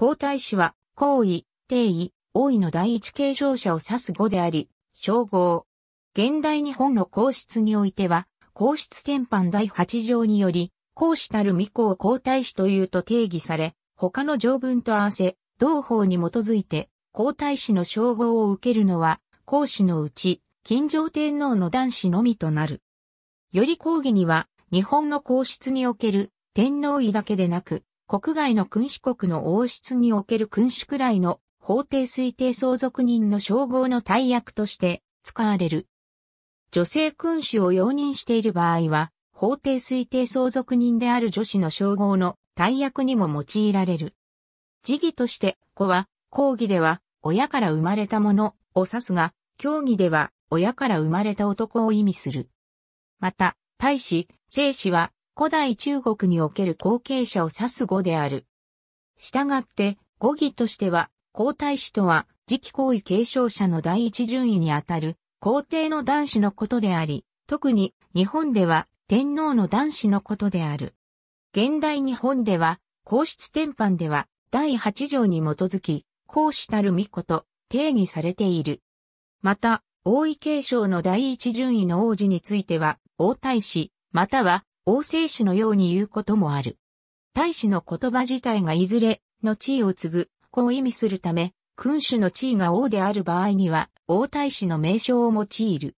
皇太子は、皇位、帝位、王位の第一継承者を指す語であり、称号。現代日本の皇室においては、皇室典範第8条により、皇子たる御子を皇太子というと定義され、他の条文と合わせ、同法に基づいて、皇太子の称号を受けるのは、皇子のうち、金城天皇の男子のみとなる。より講義には、日本の皇室における天皇位だけでなく、国外の君主国の王室における君主くらいの法定推定相続人の称号の大役として使われる。女性君主を容認している場合は、法定推定相続人である女子の称号の大役にも用いられる。辞儀として子は、講義では親から生まれたものを指すが、教義では親から生まれた男を意味する。また、大使、生死は古代中国における後継者を指す語である。従って、語義としては、皇太子とは、次期皇位継承者の第一順位にあたる、皇帝の男子のことであり、特に日本では天皇の男子のことである。現代日本では、皇室典範では、第8条に基づき、皇子たる御子と定義されている。また、王位継承の第一順位の王子については、王太子、または王政子のように言うこともある。大使の言葉自体がいずれの地位を継ぐ、こう意味するため、君主の地位が王である場合には、王大使の名称を用いる。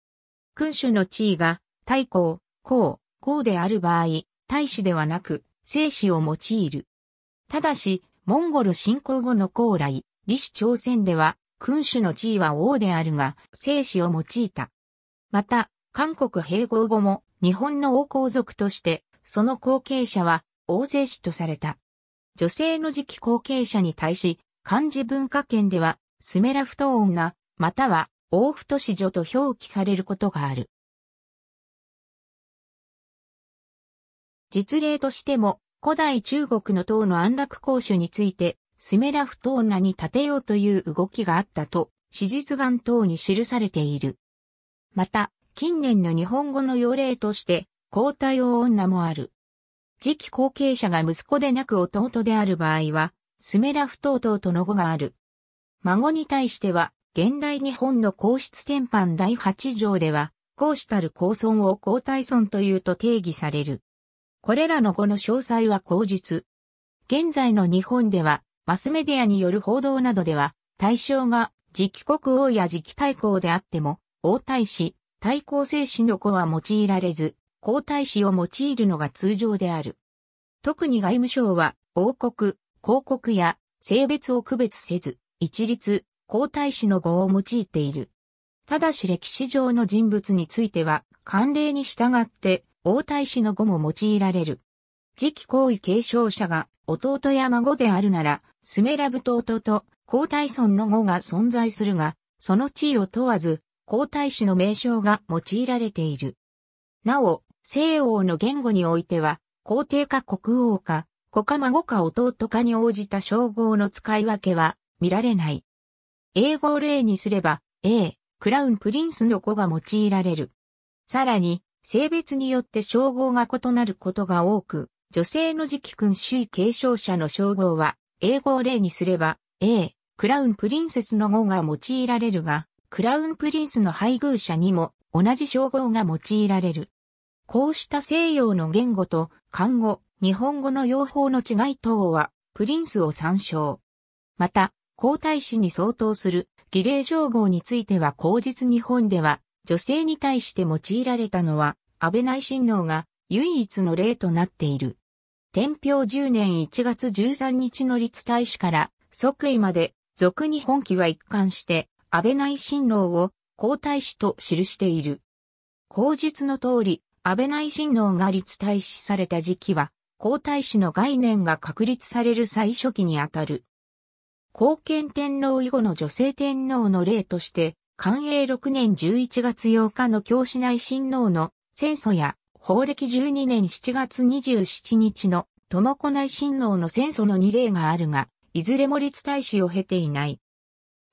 君主の地位が、大公、公、公である場合、大使ではなく、生死を用いる。ただし、モンゴル侵攻後の高麗、李氏朝鮮では、君主の地位は王であるが、生死を用いた。また、韓国併合後も、日本の王皇族として、その後継者は王政氏とされた。女性の次期後継者に対し、漢字文化圏では、スメラフト女、または、王太子女と表記されることがある。実例としても、古代中国の党の安楽公主について、スメラフト女に立てようという動きがあったと、史実眼等に記されている。また、近年の日本語の用例として、交代を女もある。次期後継者が息子でなく弟である場合は、スメラフ等々との語がある。孫に対しては、現代日本の皇室典範第8条では、皇子たる皇孫を皇太孫というと定義される。これらの語の詳細は口述。現在の日本では、マスメディアによる報道などでは、対象が次期国王や次期大公であっても、王太子、対抗性子の語は用いられず、皇太子を用いるのが通常である。特に外務省は、王国、広告や性別を区別せず、一律、皇太子の語を用いている。ただし歴史上の人物については、慣例に従って、王太子の語も用いられる。次期皇位継承者が弟や孫であるなら、スメラブと弟、皇太孫の語が存在するが、その地位を問わず、皇太子の名称が用いられている。なお、西欧の言語においては、皇帝か国王か、子か孫か弟かに応じた称号の使い分けは見られない。英語を例にすれば、A、クラウンプリンスの子が用いられる。さらに、性別によって称号が異なることが多く、女性の次期君主位継承者の称号は、英語を例にすれば、A、クラウンプリンセスの語が用いられるが、クラウンプリンスの配偶者にも同じ称号が用いられる。こうした西洋の言語と漢語、日本語の用法の違い等は、プリンスを参照。また、皇太子に相当する儀礼称号については後日日本では、女性に対して用いられたのは、安倍内親王が唯一の例となっている。天平10年1月13日の立大使から即位まで、俗に本記は一貫して、安倍内親王を皇太子と記している。口述の通り、安倍内親王が立太子された時期は、皇太子の概念が確立される最初期にあたる。後見天皇以後の女性天皇の例として、寛永6年11月8日の教師内親王の戦祖や、法暦12年7月27日の智子内親王の戦祖の2例があるが、いずれも立太子を経ていない。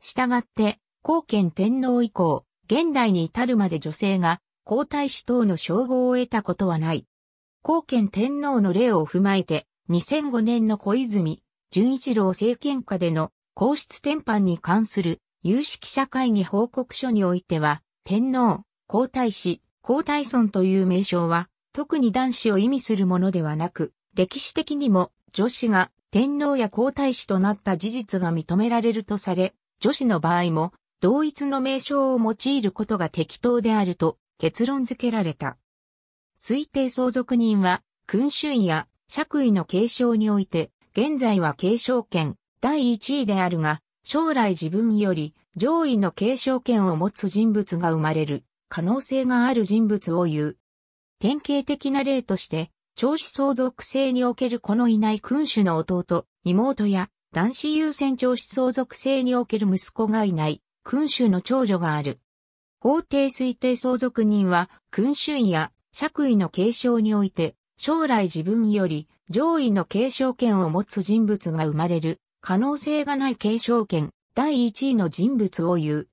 したがって、高見天皇以降、現代に至るまで女性が皇太子等の称号を得たことはない。高見天皇の例を踏まえて、2005年の小泉純一郎政権下での皇室転換に関する有識者会議報告書においては、天皇、皇太子、皇太孫という名称は、特に男子を意味するものではなく、歴史的にも女子が天皇や皇太子となった事実が認められるとされ、女子の場合も同一の名称を用いることが適当であると結論付けられた。推定相続人は、君主位や爵位の継承において、現在は継承権第一位であるが、将来自分より上位の継承権を持つ人物が生まれる可能性がある人物を言う。典型的な例として、長子相続制におけるこのいない君主の弟、妹や男子優先長子相続制における息子がいない君主の長女がある。法定推定相続人は、君主位や爵位の継承において、将来自分より上位の継承権を持つ人物が生まれる、可能性がない継承権、第一位の人物を言う。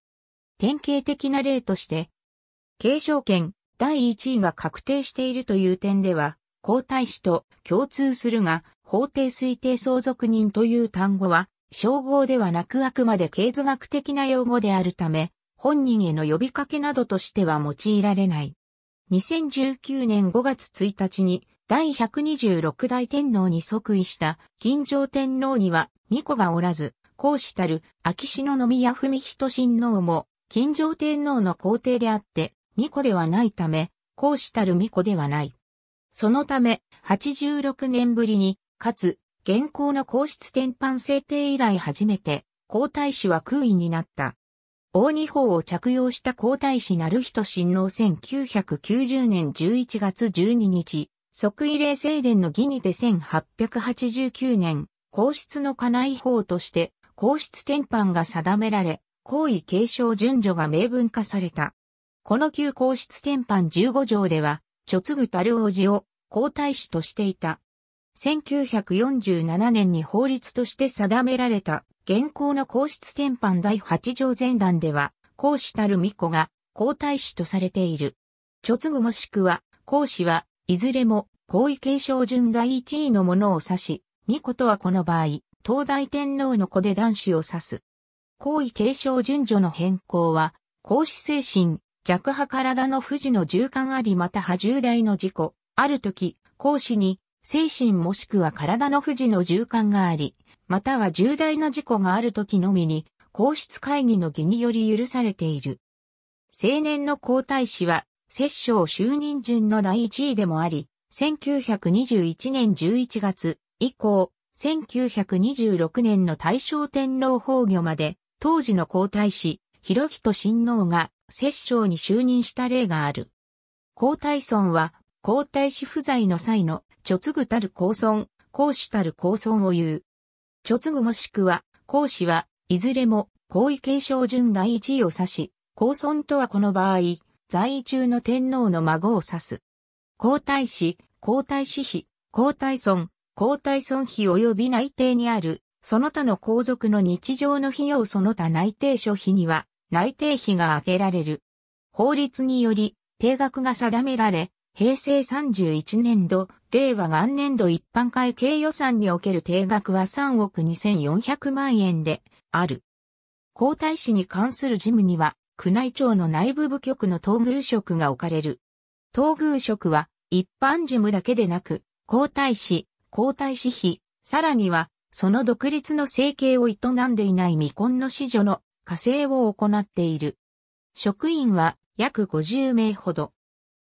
典型的な例として、継承権、第一位が確定しているという点では、皇太子と共通するが、法定推定相続人という単語は称号ではなくあくまで経図学的な用語であるため、本人への呼びかけなどとしては用いられない。2019年5月1日に第126代天皇に即位した金城天皇には巫女がおらず、皇子たる秋篠宮文人親王も金城天皇の皇帝であって巫女ではないため、皇子たる巫女ではない。そのため、86年ぶりに、かつ現行の皇室典範制定以来初めて、皇太子は空位になった。王二法を着用した皇太子なる人親王1990年11月12日、即位礼正殿の儀にて1889年、皇室の家内法として、皇室典範が定められ、皇位継承順序が明文化された。この旧皇室典範15条では、ちょ樽ぐたる王子を皇太子としていた1947年に法律として定められた、現行の皇室典範第8条前段では、皇子たる巫女が皇太子とされている。直後もしくは、皇子は、いずれも、皇位継承順第一位のものを指し、巫女とはこの場合、東大天皇の子で男子を指す。皇位継承順序の変更は、皇子精神、弱派体の不治の循環ありまた派重大の事故、ある時、皇子に精神もしくは体の不自の循環があり、または重大な事故がある時のみに、皇室会議の儀により許されている。青年の皇太子は、摂政就任順の第一位でもあり、1921年11月以降、1926年の大正天皇崩御まで、当時の皇太子、広人親王が摂政に就任した例がある。皇太孫は、皇太子不在の際の貯継たる公孫、公子たる公孫を言う。貯継もしくは、公子はいずれも、皇位継承順第一位を指し、公孫とはこの場合、在位中の天皇の孫を指す。皇太子、皇太子妃、皇太孫、皇太孫妃及び内定にある、その他の皇族の日常の費用その他内定諸費には、内定費が挙げられる。法律により、定額が定められ、平成31年度、令和元年度一般会計予算における定額は3億2400万円である。皇太子に関する事務には、宮内庁の内部部局の東宮職が置かれる。東宮職は、一般事務だけでなく、皇太子、皇太子妃、さらには、その独立の生計を営んでいない未婚の子女の課税を行っている。職員は約50名ほど。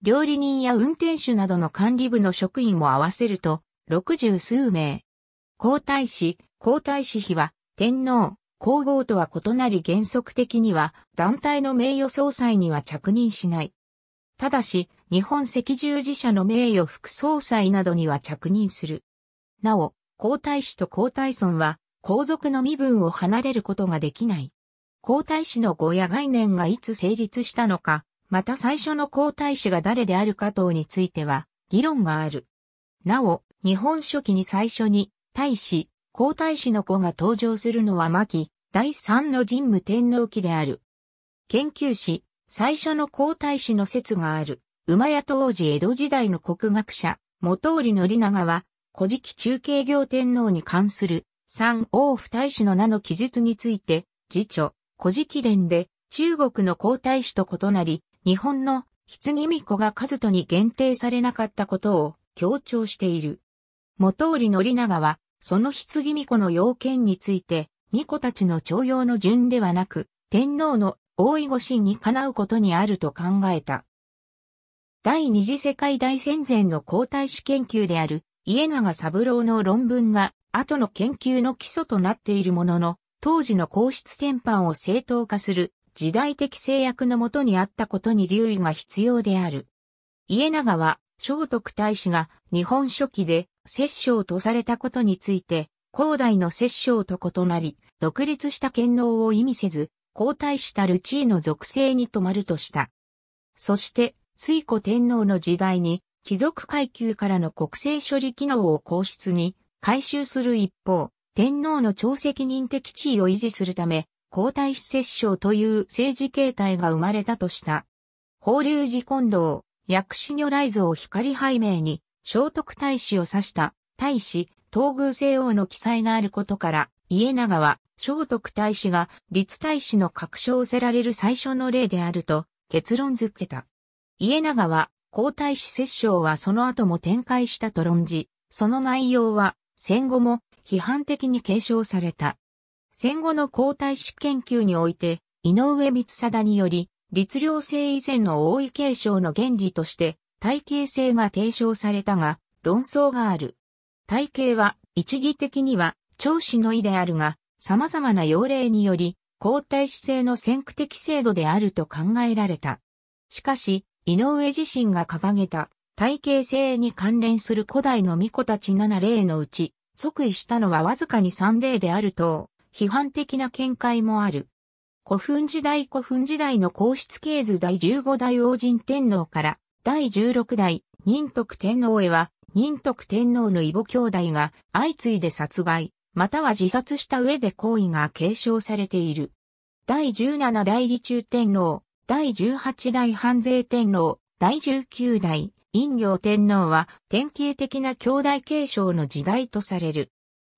料理人や運転手などの管理部の職員も合わせると、六十数名。皇太子、皇太子妃は、天皇、皇后とは異なり原則的には、団体の名誉総裁には着任しない。ただし、日本赤十字社の名誉副総裁などには着任する。なお、皇太子と皇太孫は、皇族の身分を離れることができない。皇太子の語や概念がいつ成立したのか、また最初の皇太子が誰であるか等については、議論がある。なお、日本書紀に最初に、大使、皇太子の子が登場するのは牧、第三の神武天皇記である。研究史、最初の皇太子の説がある。馬屋当時江戸時代の国学者、元織宣長は、古事記中継行天皇に関する、三王府大使の名の記述について、自著、古事記伝で、中国の皇太子と異なり、日本の棺巫女が数とに限定されなかったことを強調している。元織宣長は、その棺巫女の要件について、巫女たちの徴用の順ではなく、天皇の大い護心にかなうことにあると考えた。第二次世界大戦前の皇太子研究である家永三郎の論文が後の研究の基礎となっているものの、当時の皇室天換を正当化する時代的制約のもとにあったことに留意が必要である。家長は、聖徳太子が日本初期で摂政とされたことについて、高代の摂政と異なり、独立した権能を意味せず、皇太子たる地位の属性に止まるとした。そして、水古天皇の時代に、貴族階級からの国政処理機能を皇室に回収する一方、天皇の超責任的地位を維持するため、皇太子摂政という政治形態が生まれたとした。法隆寺近藤、薬師如来像光拝命に、聖徳太子を指した、太子、東宮西王の記載があることから、家長は、聖徳太子が、立太子の確証をせられる最初の例であると、結論づけた。家長は、皇太子摂政はその後も展開したと論じ、その内容は、戦後も、批判的に継承された。戦後の皇太子研究において、井上光貞により、律令制以前の王位継承の原理として、体系性が提唱されたが、論争がある。体系は、一義的には、長子の意であるが、様々な要例により、皇太子制の先駆的制度であると考えられた。しかし、井上自身が掲げた、体系性に関連する古代の巫女たち7例のうち、即位したのはわずかに3例であると、批判的な見解もある。古墳時代古墳時代の皇室系図第15代王神天皇から第16代仁徳天皇へは仁徳天皇の異母兄弟が相次いで殺害、または自殺した上で行為が継承されている。第17代理中天皇、第18代半税天皇、第19代陰陽天皇は典型的な兄弟継承の時代とされる。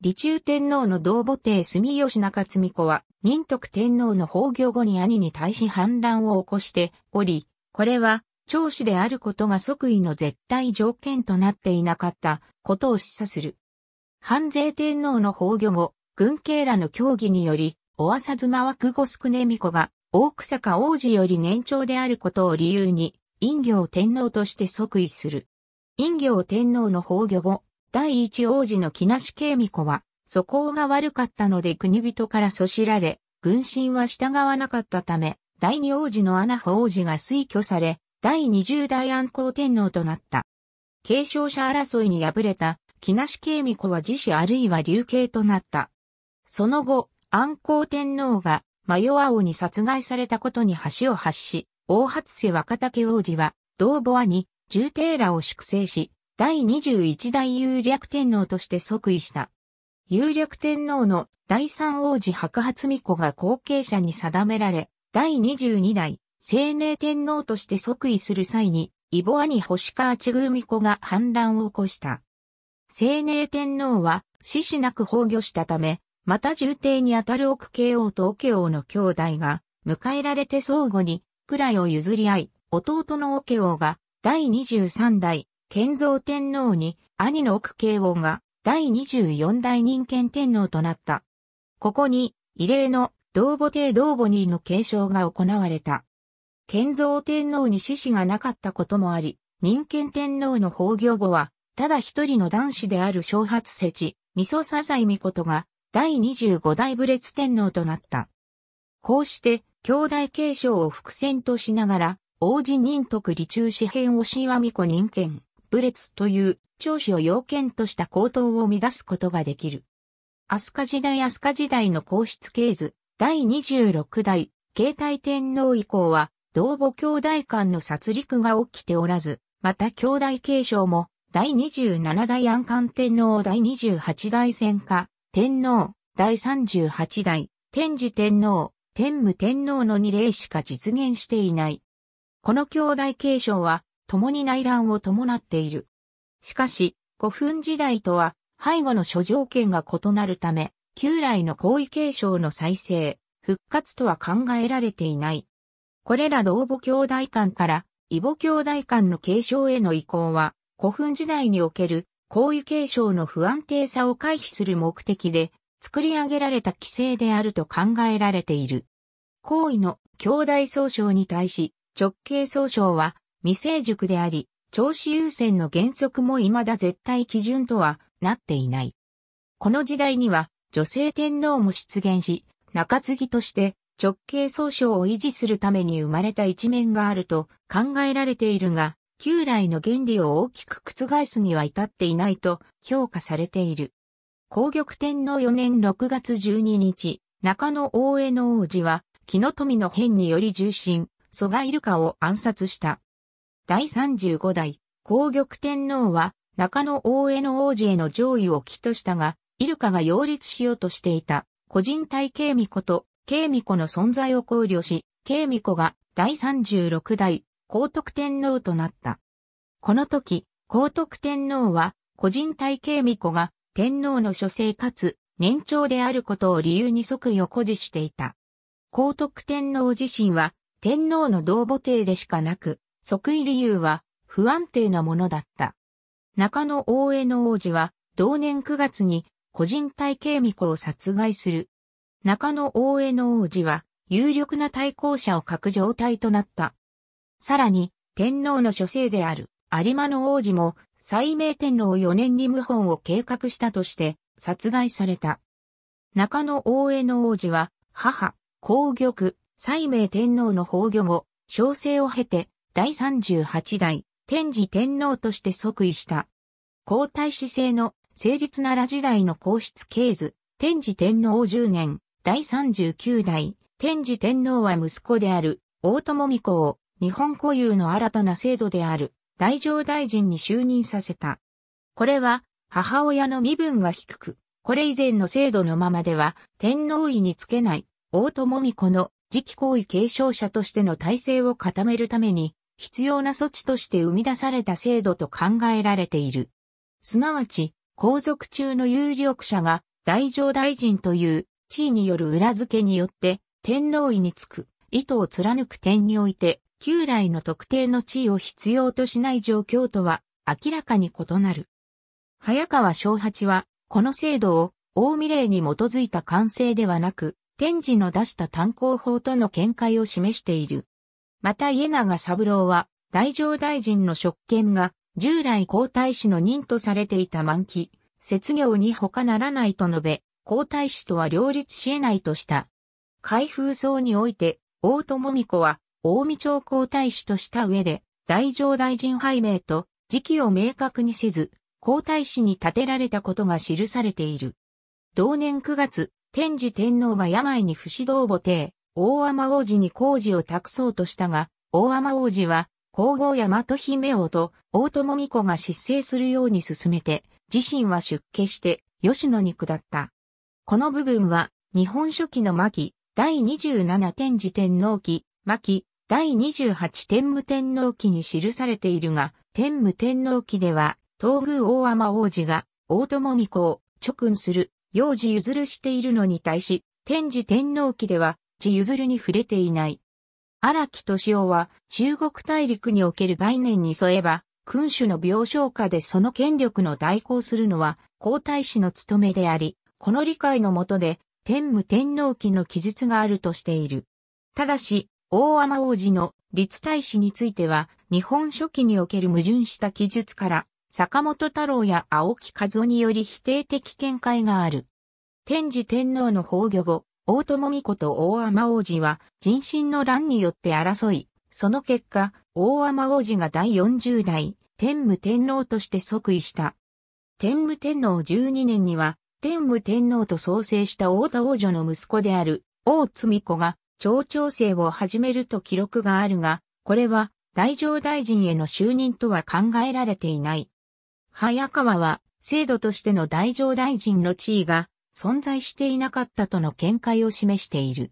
李中天皇の同母帝住吉中積子は、仁徳天皇の崩御後に兄に対し反乱を起こしており、これは、長子であることが即位の絶対条件となっていなかったことを示唆する。反税天皇の崩御後、軍警らの協議により、おあさずまわくごすくねみこが、大草か王子より年長であることを理由に、陰行天皇として即位する。陰行天皇の崩御後、第一王子の木梨慶美子は、素行が悪かったので国人からそしられ、軍神は従わなかったため、第二王子のアナホ王子が推挙され、第二十代安皇天皇となった。継承者争いに敗れた、木梨慶美子は自死あるいは流刑となった。その後、安皇天皇が、マヨア王に殺害されたことに橋を発し、大初世若竹王子は、同母兄、に、重帝らを粛清し、第21代有略天皇として即位した。有略天皇の第三王子白髪巫女が後継者に定められ、第22代青年天皇として即位する際に、イボアニ星川千宮巫女が反乱を起こした。青年天皇は死死なく崩御したため、また重帝にあたる奥慶王と奥慶王の兄弟が迎えられて相互に位を譲り合い、弟の奥慶王が第23代建造天皇に兄の奥慶王が第24代人権天皇となった。ここに異例の道母帝道母にの継承が行われた。建造天皇に死子がなかったこともあり、人権天皇の崩御後は、ただ一人の男子である小発説・味噌サザイミコトが第25代武列天皇となった。こうして、兄弟継承を伏線としながら、王子仁徳理中四編をしわみこ人権、ブレツという長子を要件とした高等を乱すことができる。飛鳥時代飛鳥時代の皇室系図、第26代、慶太天皇以降は、同母兄弟間の殺戮が起きておらず、また兄弟継承も、第27代安官天皇第28代戦下、天皇、第38代、天智天皇、天武天皇の二例しか実現していない。この兄弟継承は、共に内乱を伴っている。しかし、古墳時代とは背後の諸条件が異なるため、旧来の皇位継承の再生、復活とは考えられていない。これら同母兄弟間から異母兄弟間の継承への移行は、古墳時代における皇位継承の不安定さを回避する目的で、作り上げられた規制であると考えられている。皇位の兄弟総称に対し、直系総称は未成熟であり、調子優先の原則も未だ絶対基準とはなっていない。この時代には女性天皇も出現し、中継ぎとして直系総称を維持するために生まれた一面があると考えられているが、旧来の原理を大きく覆すには至っていないと評価されている。皇玉天皇4年6月12日、中野大江の王子は、木の富の変により重臣、蘇我イルカを暗殺した。第35代、皇玉天皇は、中野大江の王子への上位を起としたが、イルカが擁立しようとしていた、個人体系巫女と、慶巫女の存在を考慮し、慶巫女が第36代、皇徳天皇となった。この時、皇徳天皇は、個人体慶巫女が、天皇の諸生かつ、年長であることを理由に即位を誇示していた。皇徳天皇自身は、天皇の同母帝でしかなく、即位理由は不安定なものだった。中野大江の王子は同年9月に個人体系巫女を殺害する。中野大江の王子は有力な対抗者を欠く状態となった。さらに天皇の諸生である有馬の王子も最明天皇4年に謀反を計画したとして殺害された。中野大江の王子は母、皇玉、西明天皇の崩御後、小生を経て第38代天智天皇として即位した。皇太子制の成立奈良時代の皇室系図、天智天皇10年、第39代、天智天皇は息子である、大友美子を、日本固有の新たな制度である、大乗大臣に就任させた。これは、母親の身分が低く、これ以前の制度のままでは、天皇位につけない、大友美子の次期皇位継承者としての体制を固めるために、必要な措置として生み出された制度と考えられている。すなわち、皇族中の有力者が大乗大臣という地位による裏付けによって天皇位につく意図を貫く点において旧来の特定の地位を必要としない状況とは明らかに異なる。早川昭八はこの制度を大未令に基づいた完成ではなく天智の出した単行法との見解を示している。また家長三郎は、大乗大臣の職権が、従来皇太子の任とされていた満期、説業に他ならないと述べ、皇太子とは両立し得ないとした。開封層において、大友美子は、大見町皇太子とした上で、大乗大臣拝命と、時期を明確にせず、皇太子に建てられたことが記されている。同年9月、天智天皇が病に不死導母帝、大天王子に工事を託そうとしたが、大天王子は、皇后大和姫王と大友美子が失勢するように進めて、自身は出家して、吉野に下った。この部分は、日本書紀の巻、第27天智天皇記、巻、第28天武天皇記に記されているが、天武天皇記では、東宮大天王子が、大友美子を直君する、幼児譲るしているのに対し、天智天皇記では、地譲に触れていない。荒木敏夫は中国大陸における概念に沿えば、君主の病床下でその権力の代行するのは皇太子の務めであり、この理解のもとで天武天皇期の記述があるとしている。ただし、大天王子の立太子については、日本書紀における矛盾した記述から、坂本太郎や青木和夫により否定的見解がある。天智天皇の崩御後、大友美子と大天王子は人心の乱によって争い、その結果、大天王子が第40代天武天皇として即位した。天武天皇12年には、天武天皇と創生した大田王女の息子である大津美子が町長制を始めると記録があるが、これは大乗大臣への就任とは考えられていない。早川は制度としての大乗大臣の地位が存在していなかったとの見解を示している。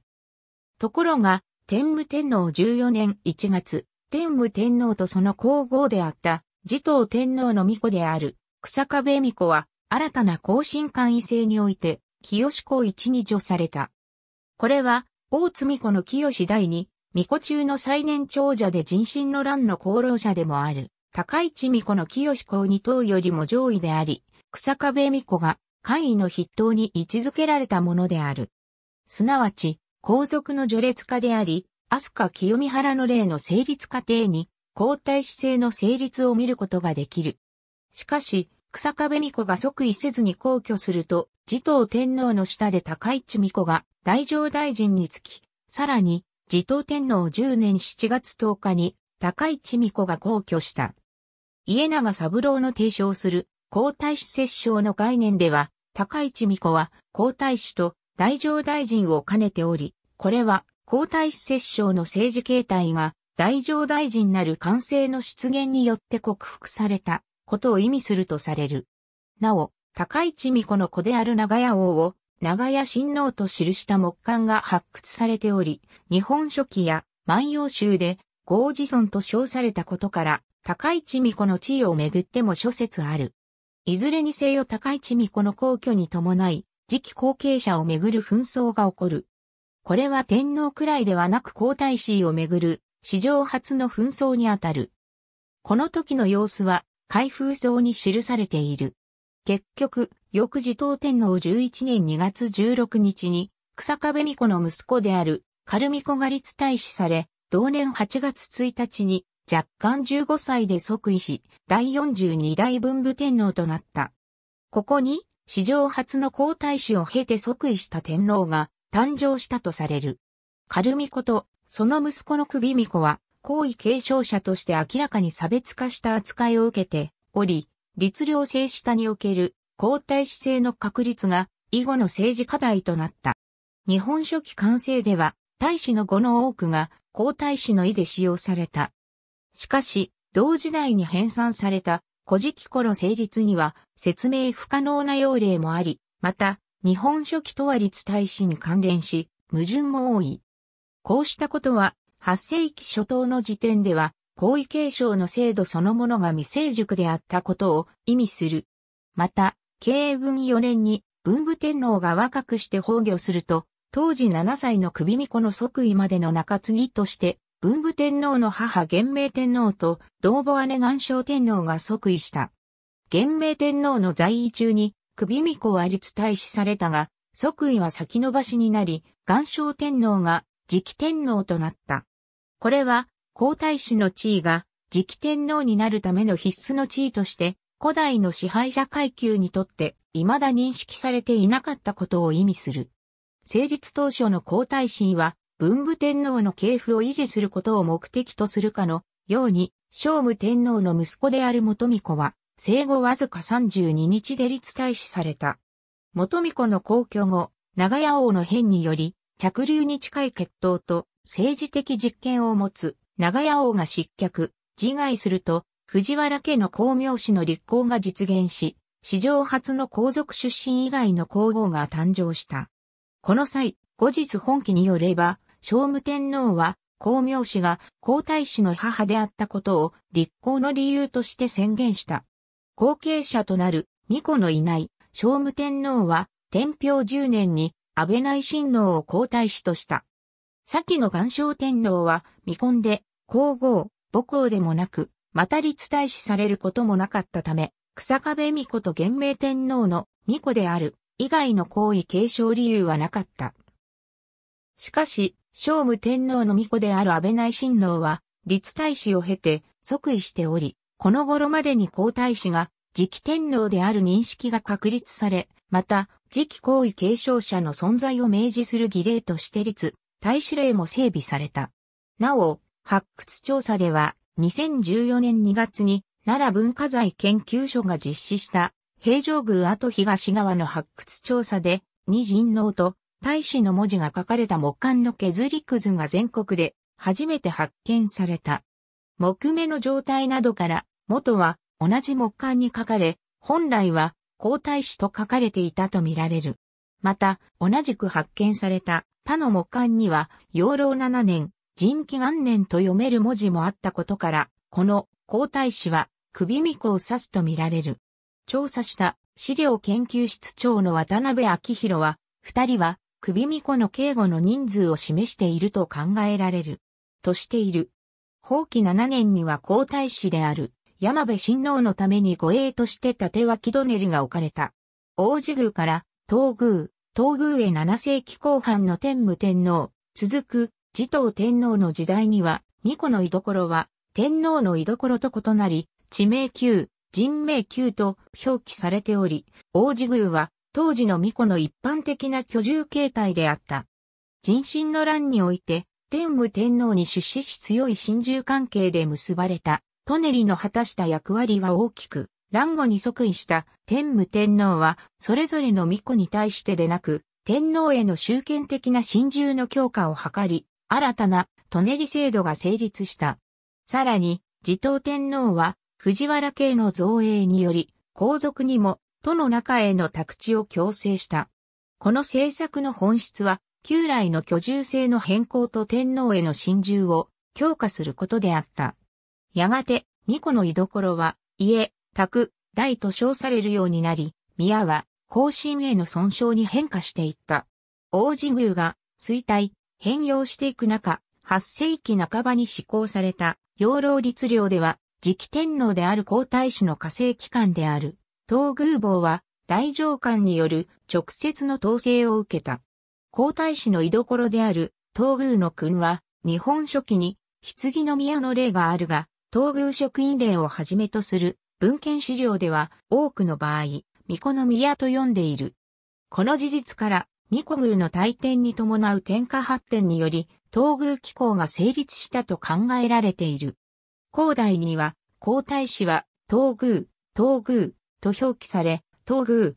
ところが、天武天皇14年1月、天武天皇とその皇后であった、持統天皇の巫女である、草壁巫女は、新たな更新官位制において、清子公一に除された。これは、大津巫女の清第二、巫女中の最年長者で人心の乱の功労者でもある、高市巫女の清公二等よりも上位であり、草壁巫女が官位の筆頭に位置づけられたものである。すなわち、皇族の序列家であり、飛鳥清見原の例の成立過程に、皇太子制の成立を見ることができる。しかし、草壁巫女が即位せずに皇居すると、持統天皇の下で高市巫女が大乗大臣につき、さらに、持統天皇10年7月10日に、高市巫女が皇居した。家長三郎の提唱する皇太子摂政の概念では、高市美子は皇太子と大乗大臣を兼ねており、これは皇太子摂政の政治形態が大乗大臣なる完成の出現によって克服されたことを意味するとされる。なお、高市美子の子である長屋王を長屋親王と記した木簡が発掘されており、日本書紀や万葉集で豪自尊と称されたことから、高市美子の地位をめぐっても諸説ある。いずれにせよ高市美子の皇居に伴い、次期後継者をめぐる紛争が起こる。これは天皇くらいではなく皇太子をめぐる史上初の紛争にあたる。この時の様子は開封層に記されている。結局、翌時東天皇11年2月16日に、草壁巫女の息子である、カルミコが立大使され、同年8月1日に若干15歳で即位し、第42代文武天皇となった。ここに、史上初の皇太子を経て即位した天皇が誕生したとされる。カルミコと、その息子のクビミコは、皇位継承者として明らかに差別化した扱いを受けており、律令制下における皇太子制の確立が以後の政治課題となった。日本書紀完成では、太子の語の多くが皇太子の意で使用された。しかし、同時代に編纂された古事記頃成立には説明不可能な要例もあり、また、日本書紀とは立大使に関連し、矛盾も多い。こうしたことは、8世紀初頭の時点では、皇位継承の制度そのものが未成熟であったことを意味する。また、慶文4年に文武天皇が若くして崩御すると、当時7歳の首巫女の即位までの中継ぎとして、文武天皇の母元明天皇と同母姉岩正天皇が即位した。元明天皇の在位中に首御子は立大使されたが、即位は先延ばしになり、岩正天皇が直天皇となった。これは皇太子の地位が直天皇になるための必須の地位として、古代の支配者階級にとって未だ認識されていなかったことを意味する。成立当初の皇太子は文武天皇の系譜を維持することを目的とするかのように、聖武天皇の息子である元美子は、生後わずか32日で立大使された。元美子の皇居後、長屋王の変により、着流に近い血統と政治的実権を持つ長屋王が失脚、自害すると、藤原家の公明氏の立候が実現し、史上初の皇族出身以外の皇后が誕生した。この際、後日本記によれば、聖武天皇は、光明氏が皇太子の母であったことを立候の理由として宣言した。後継者となる巫女のいない聖武天皇は天平十年に安倍内親王を皇太子とした。先の岩正天皇は未婚で皇后、母皇でもなく、また立大使されることもなかったため、草壁巫女と元明天皇の巫女である以外の皇位継承理由はなかった。しかし、聖武天皇の御子である安倍内親王は、立大使を経て即位しており、この頃までに皇太子が次期天皇である認識が確立され、また、次期皇位継承者の存在を明示する儀礼として立、大使令も整備された。なお、発掘調査では、2014年2月に奈良文化財研究所が実施した平城宮跡東側の発掘調査で、二神王と大使の文字が書かれた木管の削りくずが全国で初めて発見された。木目の状態などから元は同じ木管に書かれ、本来は皇太子と書かれていたとみられる。また、同じく発見された他の木管には、養老七年、人気元年と読める文字もあったことから、この皇太子は首巫女を指すとみられる。調査した資料研究室長の渡辺明弘は、二人は首巫女の警護の人数を示していると考えられる。としている。法規7年には皇太子である山部親王のために護衛として立脇戸練りが置かれた。王子宮から東宮、東宮へ7世紀後半の天武天皇、続く持統天皇の時代には、巫女の居所は天皇の居所と異なり、地名宮、人名宮と表記されており、王子宮は当時の巫女の一般的な居住形態であった。人心の乱において、天武天皇に出資し強い親中関係で結ばれた、トネリの果たした役割は大きく、乱後に即位した天武天皇は、それぞれの巫女に対してでなく、天皇への集権的な親中の強化を図り、新たなトネリ制度が成立した。さらに、持統天皇は、藤原家の造営により、皇族にも都の中への宅地を強制した。この政策の本質は、旧来の居住性の変更と天皇への侵従を強化することであった。やがて、巫女の居所は、家、宅、大と称されるようになり、宮は、後進への損傷に変化していった。王子宮が、衰退、変容していく中、8世紀半ばに施行された、養老律令では、次期天皇である皇太子の火星期間である。東宮坊は大上官による直接の統制を受けた。皇太子の居所である東宮の君は日本書紀に棺の宮の例があるが、東宮職員令をはじめとする文献資料では多くの場合、巫女の宮と呼んでいる。この事実から、巫女宮の退典に伴う天下発展により、東宮機構が成立したと考えられている。後代には、皇太子は、東宮、東宮、と表記され、東宮、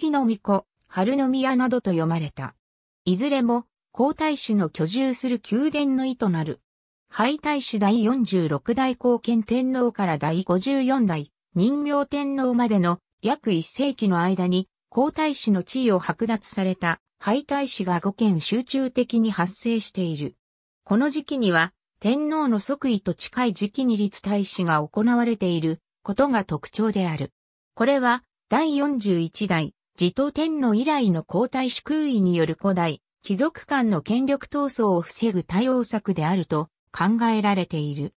棺の巫女、春の宮などと読まれた。いずれも、皇太子の居住する宮殿の意となる。廃太子第46代後見天皇から第54代任名天皇までの約1世紀の間に皇太子の地位を剥奪された廃太子が5件集中的に発生している。この時期には天皇の即位と近い時期に立太子が行われていることが特徴である。これは、第41代、自統天皇以来の皇太子空位による古代、貴族間の権力闘争を防ぐ対応策であると考えられている。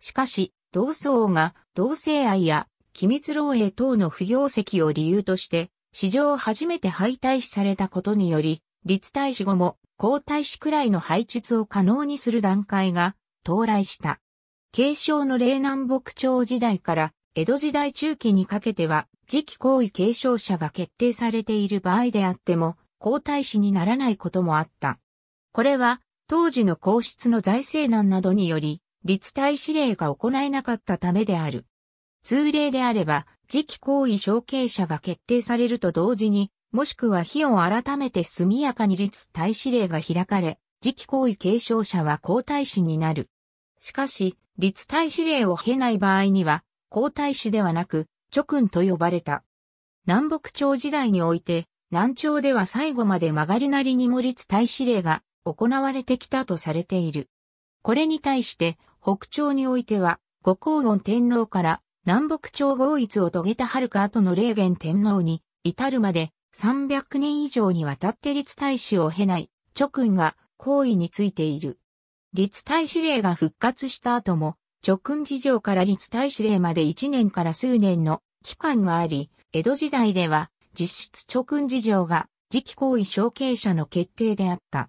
しかし、同僧が同性愛や機密漏洩等の不業績を理由として、史上初めて敗退されたことにより、立太子後も皇太子くらいの排出を可能にする段階が到来した。継承の霊南北朝時代から江戸時代中期にかけては、次期皇位継承者が決定されている場合であっても、皇太子にならないこともあった。これは、当時の皇室の財政難などにより、立体指令が行えなかったためである。通例であれば、次期皇位承継者が決定されると同時に、もしくは日を改めて速やかに立体指令が開かれ、次期皇位継承者は皇太子になる。しかし、立体指令を経ない場合には、皇太子ではなく、諸君と呼ばれた。南北朝時代において、南朝では最後まで曲がりなりに盛立大使令が行われてきたとされている。これに対して、北朝においては、五皇恩天皇から南北朝合一を遂げた遥か後の霊元天皇に至るまで300年以上にわたって立大使を経ない諸君が行為についている。立大使令が復活した後も直訓事情から立大使令まで1年から数年の期間があり、江戸時代では実質直訓事情が次期行為承継者の決定であった。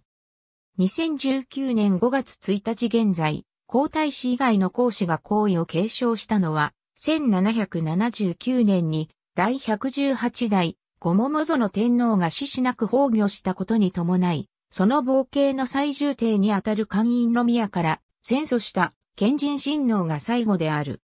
2019年5月1日現在、皇太子以外の皇子が行為を継承したのは、1779年に第118代五桃の天皇が死しなく崩御したことに伴い、その冒険の最重帝にあたる官員の宮から、戦祖した賢人親王が最後である。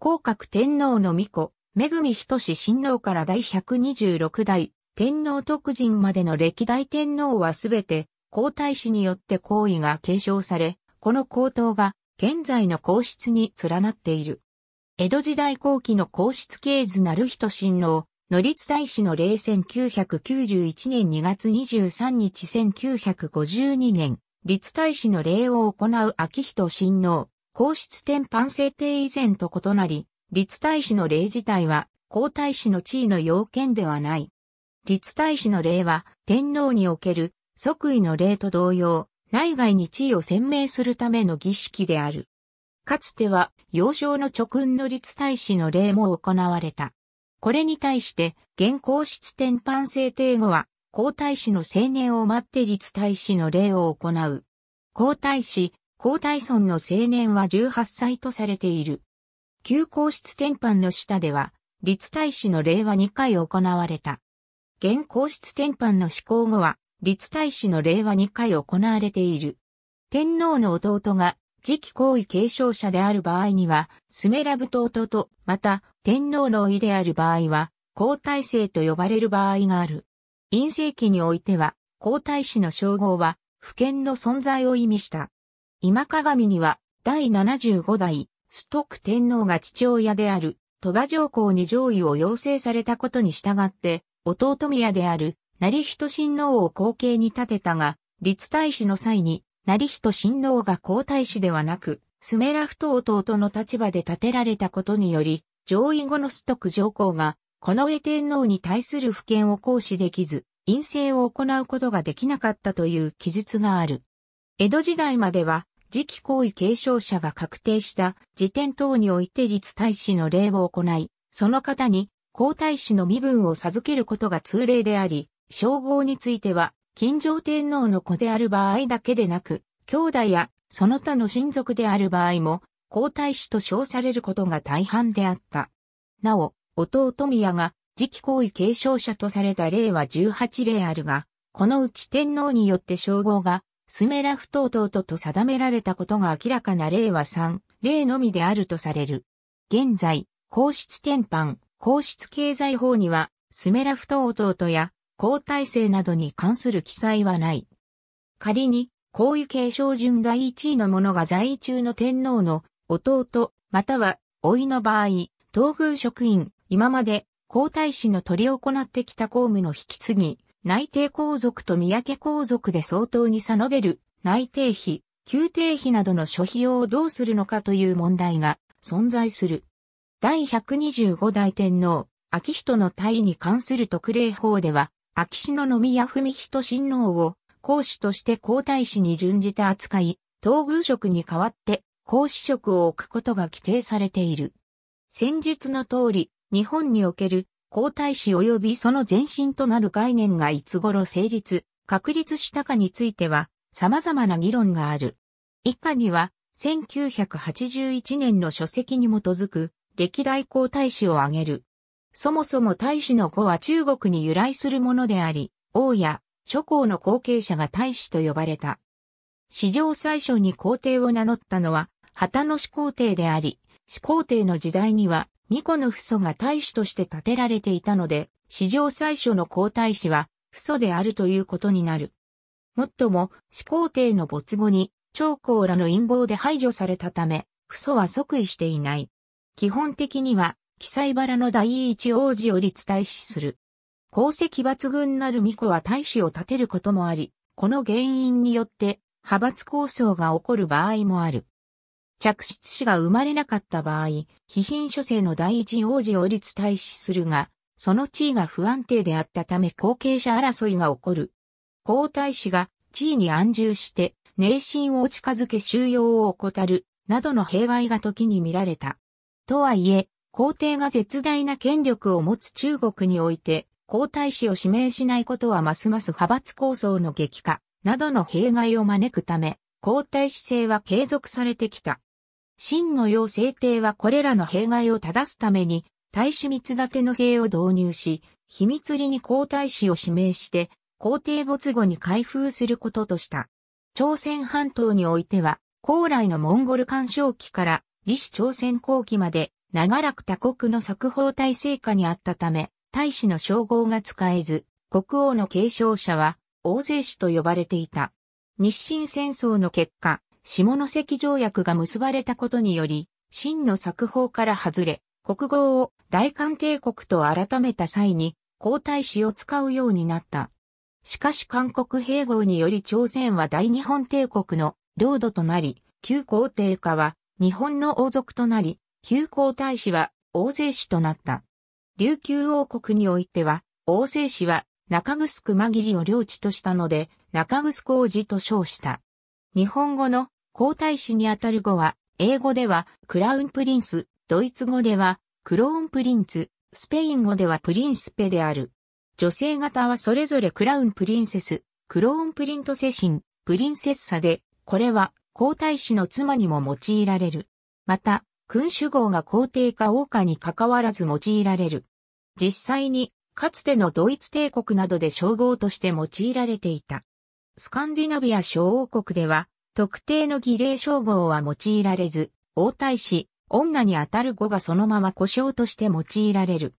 広角天皇の御子、恵仁親王から第126代、天皇特人までの歴代天皇はすべて、皇太子によって皇位が継承され、この皇統が、現在の皇室に連なっている。江戸時代後期の皇室系図なる人親王、の立大使の例1991年2月23日1952年、立大使の礼を行う秋人親王、皇室天般制定以前と異なり、立大使の例自体は、皇太子の地位の要件ではない。立大使の例は、天皇における即位の例と同様、内外に地位を鮮明するための儀式である。かつては、幼少の直訓の立大使の例も行われた。これに対して、現皇室天般制定後は、皇太子の青年を待って立大使の礼を行う。皇太子、皇太孫の青年は18歳とされている。旧皇室天板の下では、立大使の礼は2回行われた。現皇室天板の施行後は、立大使の礼は2回行われている。天皇の弟が次期皇位継承者である場合には、スメラブと弟、また天皇の位である場合は、皇太制と呼ばれる場合がある。陰性期においては、皇太子の称号は、不権の存在を意味した。今鏡には、第75代、ストック天皇が父親である、鳥羽上皇に上位を要請されたことに従って、弟宮である、成人親王を後継に立てたが、立大使の際に、成人親王が皇太子ではなく、スメラフト弟の立場で立てられたことにより、上位後のストック上皇が、この上天皇に対する不権を行使できず、陰性を行うことができなかったという記述がある。江戸時代までは、次期皇位継承者が確定した時点等において立大使の礼を行い、その方に皇太子の身分を授けることが通例であり、称号については、近所天皇の子である場合だけでなく、兄弟やその他の親族である場合も、皇太子と称されることが大半であった。なお、弟宮が次期皇位継承者とされた例は18例あるが、このうち天皇によって称号がスメラフ等弟とと定められたことが明らかな例は3、例のみであるとされる。現在、皇室天範、皇室経済法には、スメラフ等弟とや、皇体制などに関する記載はない。仮に、皇位継承順第1位の者が在位中の天皇の弟、または、いの場合、東宮職員、今まで、皇太子の取り行ってきた公務の引き継ぎ、内定皇族と三宅皇族で相当に差の出る内定費、宮廷費などの諸費用をどうするのかという問題が存在する。第125代天皇、秋人の退位に関する特例法では、秋篠宮文人親王を皇子として皇太子に準じて扱い、東宮職に代わって皇子職を置くことが規定されている。先述の通り、日本における皇太子及びその前身となる概念がいつ頃成立、確立したかについては、様々な議論がある。以下には、1981年の書籍に基づく、歴代皇太子を挙げる。そもそも太子の子は中国に由来するものであり、王や諸侯の後継者が太子と呼ばれた。史上最初に皇帝を名乗ったのは、旗の始皇帝であり、始皇帝の時代には巫女の父祖が大使として建てられていたので、史上最初の皇太子は、父祖であるということになる。もっとも、始皇帝の没後に、長江らの陰謀で排除されたため、父祖は即位していない。基本的には、記載原の第一王子を立大使する。功績抜群なる巫女は大使を立てることもあり、この原因によって、派閥構想が起こる場合もある。着出子が生まれなかった場合、貴賓諸生の第一王子を立退死するが、その地位が不安定であったため後継者争いが起こる。皇太子が地位に安住して、内心を近づけ収容を怠る、などの弊害が時に見られた。とはいえ、皇帝が絶大な権力を持つ中国において、皇太子を指名しないことはますます派閥構想の激化、などの弊害を招くため、皇太子制は継続されてきた。真の要性帝はこれらの弊害を正すために、大使密立の制を導入し、秘密裏に皇太子を指名して、皇帝没後に開封することとした。朝鮮半島においては、高麗のモンゴル干渉期から、李氏朝鮮後期まで、長らく他国の作法体制下にあったため、大使の称号が使えず、国王の継承者は、王政氏と呼ばれていた。日清戦争の結果、下関条約が結ばれたことにより、真の作法から外れ、国号を大韓帝国と改めた際に、皇太子を使うようになった。しかし韓国併合により朝鮮は大日本帝国の領土となり、旧皇帝下は日本の王族となり、旧皇太子は王政子となった。琉球王国においては、王政子は中城紛りを領地としたので、中城王子と称した。日本語の皇太子にあたる語は、英語ではクラウンプリンス、ドイツ語ではクローンプリンツ、スペイン語ではプリンスペである。女性型はそれぞれクラウンプリンセス、クローンプリントセシン、プリンセッサで、これは皇太子の妻にも用いられる。また、君主号が皇帝か王家に関わらず用いられる。実際に、かつてのドイツ帝国などで称号として用いられていた。スカンディナビア小王国では、特定の儀礼称号は用いられず、王太子、女にあたる語がそのまま故障として用いられる。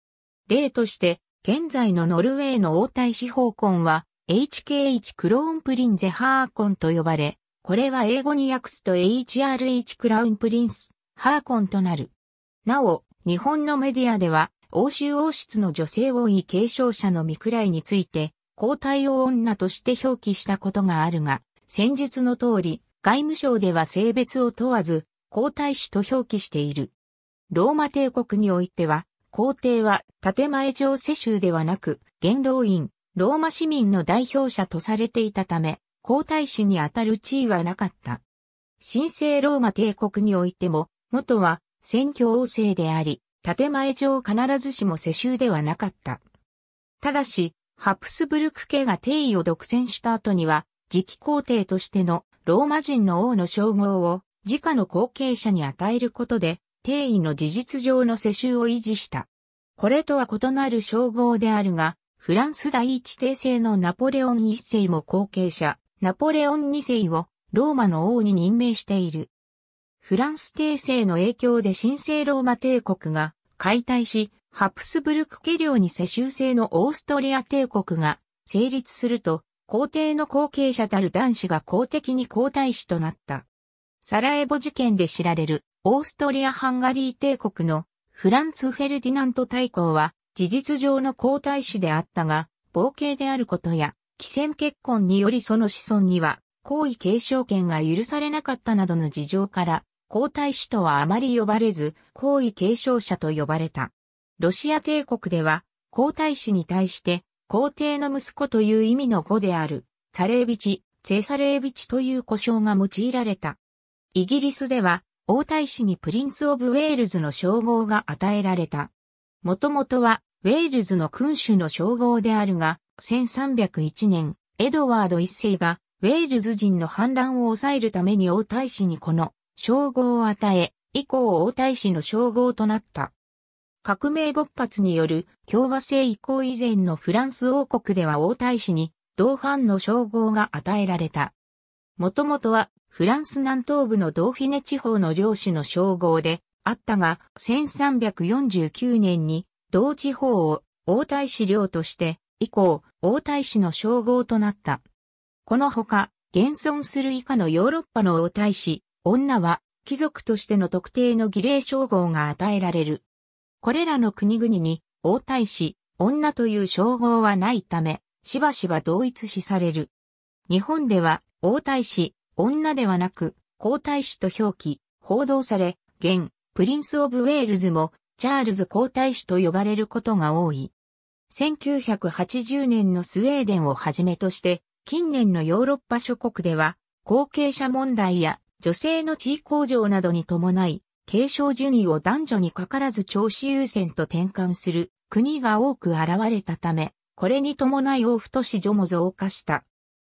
例として、現在のノルウェーの王太子方根は、h k h クローンプリンゼハーコンと呼ばれ、これは英語に訳すと h r h クラウンプリンス、ハーコンとなる。なお、日本のメディアでは、欧州王室の女性王位継承者の未来について、交代を女として表記したことがあるが、戦術の通り、外務省では性別を問わず、皇太子と表記している。ローマ帝国においては、皇帝は建前上世襲ではなく、元老院、ローマ市民の代表者とされていたため、皇太子にあたる地位はなかった。神聖ローマ帝国においても、元は選挙王政であり、建前上必ずしも世襲ではなかった。ただし、ハプスブルク家が帝位を独占した後には、次期皇帝としてのローマ人の王の称号を自家の後継者に与えることで、帝位の事実上の世襲を維持した。これとは異なる称号であるが、フランス第一帝政のナポレオン一世も後継者、ナポレオン二世をローマの王に任命している。フランス帝政の影響で神聖ローマ帝国が解体し、ハプスブルク家領に世襲制のオーストリア帝国が成立すると、皇帝の後継者たる男子が公的に皇太子となった。サラエボ事件で知られるオーストリア・ハンガリー帝国のフランツ・フェルディナント大公は事実上の皇太子であったが、冒険であることや、既戦結婚によりその子孫には、皇位継承権が許されなかったなどの事情から、皇太子とはあまり呼ばれず、皇位継承者と呼ばれた。ロシア帝国では、皇太子に対して、皇帝の息子という意味の語である、サレービチ、セサレービチという呼称が用いられた。イギリスでは、王太子にプリンス・オブ・ウェールズの称号が与えられた。もともとは、ウェールズの君主の称号であるが、1301年、エドワード一世が、ウェールズ人の反乱を抑えるために王太子にこの称号を与え、以降王太子の称号となった。革命勃発による共和制移行以前のフランス王国では王太子に同伴の称号が与えられた。もともとはフランス南東部のドーフィネ地方の領主の称号であったが、1349年に同地方を王太子領として以降王太子の称号となった。このほか、現存する以下のヨーロッパの王太子、女は貴族としての特定の儀礼称号が与えられる。これらの国々に王太子、女という称号はないため、しばしば同一視される。日本では王太子、女ではなく、皇太子と表記、報道され、現、プリンス・オブ・ウェールズも、チャールズ皇太子と呼ばれることが多い。1980年のスウェーデンをはじめとして、近年のヨーロッパ諸国では、後継者問題や女性の地位向上などに伴い、継承順位を男女にかからず調子優先と転換する国が多く現れたため、これに伴い王太子女も増加した。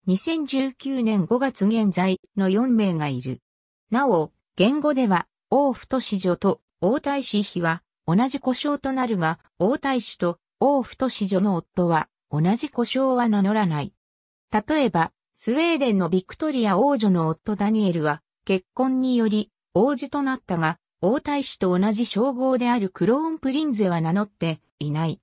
2019年5月現在の4名がいる。なお、言語では、王府子女と王太子妃は同じ故障となるが、王太子と王府子女の夫は同じ故障は名乗らない。例えば、スウェーデンのビクトリア王女の夫ダニエルは結婚により王子となったが、王太子と同じ称号であるクローンプリンゼは名乗っていない。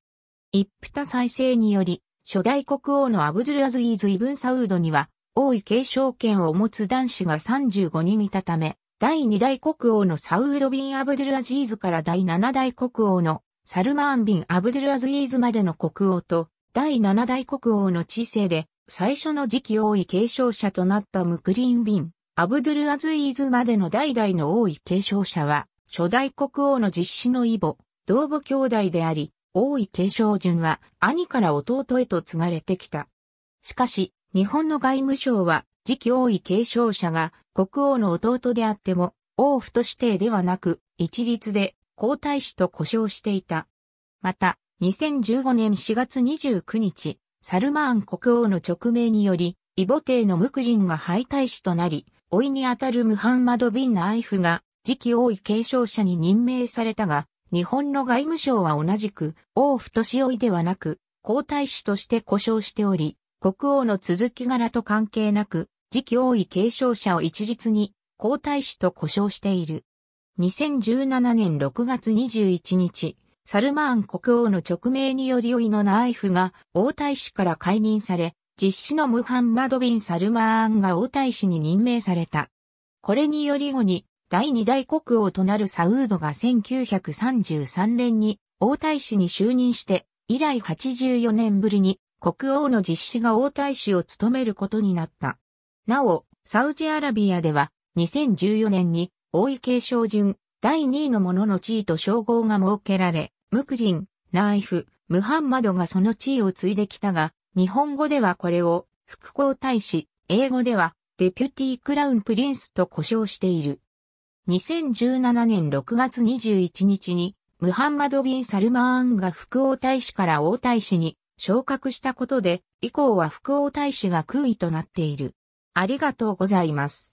一夫多再生により、初代国王のアブドゥルアズイーズ・イブン・サウードには、王位継承権を持つ男子が35人いたため、第2代国王のサウード・ビン・アブドゥルアジーズから第7代国王のサルマーン・ビン・アブドゥルアズイーズまでの国王と、第7代国王の知性で、最初の次期王位継承者となったムクリーン・ビン、アブドゥルアズイーズまでの代々の王位継承者は、初代国王の実子の異母、同母兄弟であり、王位継承順は兄から弟へと継がれてきた。しかし、日本の外務省は、次期王位継承者が国王の弟であっても、王府と指定ではなく、一律で皇太子と呼称していた。また、2015年4月29日、サルマーン国王の勅命により、異母帝のムクリンが敗退子となり、老いにあたるムハンマド・ビン・ナイフが、次期王位継承者に任命されたが、日本の外務省は同じく、王府年老いではなく、皇太子として故障しており、国王の続き柄と関係なく、次期王位継承者を一律に、皇太子と故障している。2017年6月21日、サルマーン国王の直命により老いのナイフが王太子から解任され、実施のムハンマド・ビン・サルマーンが王太子に任命された。これにより後に、第二大国王となるサウードが1933年に王太子に就任して、以来84年ぶりに国王の実施が王太子を務めることになった。なお、サウジアラビアでは2014年に王位継承順第2位の者の地位と称号が設けられ、ムクリン、ナイフ、ムハンマドがその地位を継いできたが、日本語ではこれを副皇太子、英語ではデピュティクラウンプリンスと呼称している。2017年6月21日にムハンマド・ビン・サルマーンが副王太子から王太子に昇格したことで、以降は副王太子が空位となっている。ありがとうございます。